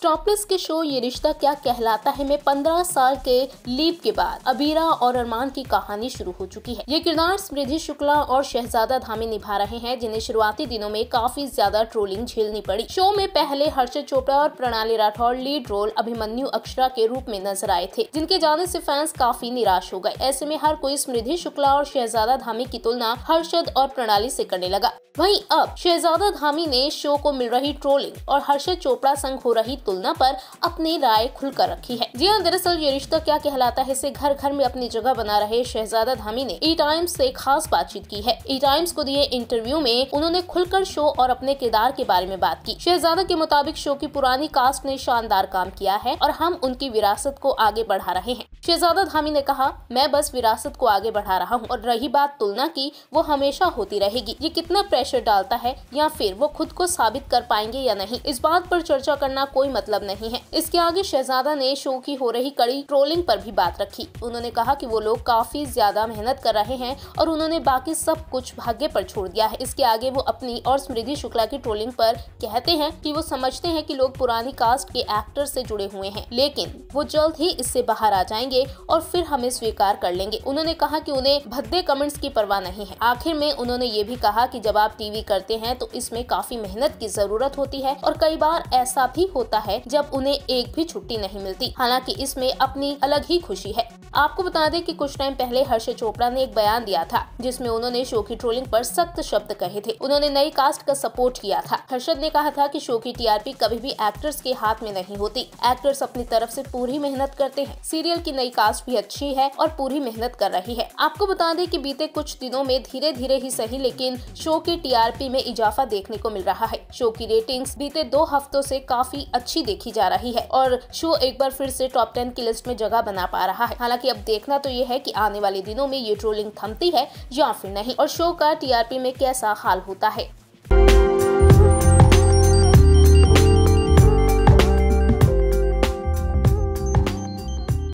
stop loss के show ये रिश्ता क्या कहलाता है में पंद्रह साल के लीप के बाद अबीरा और अरमान की कहानी शुरू हो चुकी है ये किरदार समृद्धि शुक्ला और शहजादा धामी निभा रहे हैं जिन्हें शुरुआती दिनों में काफी ज्यादा ट्रोलिंग झेलनी पड़ी शो में पहले हर्षद चोपड़ा और प्रणाली राठौर लीड रोल अभिमन्यु अक्षरा के रूप में नजर आए थे जिनके जाने ऐसी फैंस काफी निराश हो गए ऐसे में हर कोई समृद्धि शुक्ला और शहजादा धामी की तुलना हर्षद और प्रणाली ऐसी करने लगा वही अब शहजादा धामी ने शो को मिल रही ट्रोलिंग और हर्षद चोपड़ा संग हो रही तुलना पर अपनी राय खुलकर रखी है जी हाँ दरअसल ये रिश्ता क्या कहलाता है इसे घर घर में अपनी जगह बना रहे शहजादा धामी ने ई e टाइम्स से खास बातचीत की है ई e टाइम्स को दिए इंटरव्यू में उन्होंने खुलकर शो और अपने किरदार के बारे में बात की शहजादा के मुताबिक शो की पुरानी कास्ट ने शानदार काम किया है और हम उनकी विरासत को आगे बढ़ा रहे हैं शहजादा धामी ने कहा मैं बस विरासत को आगे बढ़ा रहा हूँ और रही बात तुलना की वो हमेशा होती रहेगी ये कितना प्रेशर डालता है या फिर वो खुद को साबित कर पाएंगे या नहीं इस बात पर चर्चा करना कोई मतलब नहीं है इसके आगे शहजादा ने शो की हो रही कड़ी ट्रोलिंग पर भी बात रखी उन्होंने कहा कि वो लोग काफी ज्यादा मेहनत कर रहे हैं और उन्होंने बाकी सब कुछ भाग्य पर छोड़ दिया है इसके आगे वो अपनी और स्मृति शुक्ला की ट्रोलिंग पर कहते हैं कि वो समझते हैं कि लोग पुरानी कास्ट के एक्टर से जुड़े हुए हैं लेकिन वो जल्द ही इससे बाहर आ जाएंगे और फिर हमें स्वीकार कर लेंगे उन्होंने कहा कि उन्हें भद्दे कमेंट्स की परवाह नहीं है आखिर में उन्होंने ये भी कहा कि जब आप टीवी करते हैं तो इसमें काफी मेहनत की जरूरत होती है और कई बार ऐसा भी होता है है जब उन्हें एक भी छुट्टी नहीं मिलती हालांकि इसमें अपनी अलग ही खुशी है आपको बता दें कि कुछ टाइम पहले हर्ष चोपड़ा ने एक बयान दिया था जिसमें उन्होंने शो की ट्रोलिंग पर सख्त शब्द कहे थे उन्होंने नई कास्ट का सपोर्ट किया था हर्षद ने कहा था कि शो की टीआरपी कभी भी एक्टर्स के हाथ में नहीं होती एक्टर्स अपनी तरफ से पूरी मेहनत करते हैं सीरियल की नई कास्ट भी अच्छी है और पूरी मेहनत कर रही है आपको बता दें कि बीते कुछ दिनों में धीरे धीरे ही सही लेकिन शो की टीआरपी में इजाफा देखने को मिल रहा है शो की रेटिंग्स बीते दो हफ्तों से काफी अच्छी देखी जा रही है और शो एक बार फिर से टॉप टेन की लिस्ट में जगह बना पा रहा है हालांकि हालांकि अब देखना तो यह है कि आने वाले दिनों में ये ट्रोलिंग थमती है या फिर नहीं और शो का टीआरपी में कैसा हाल होता है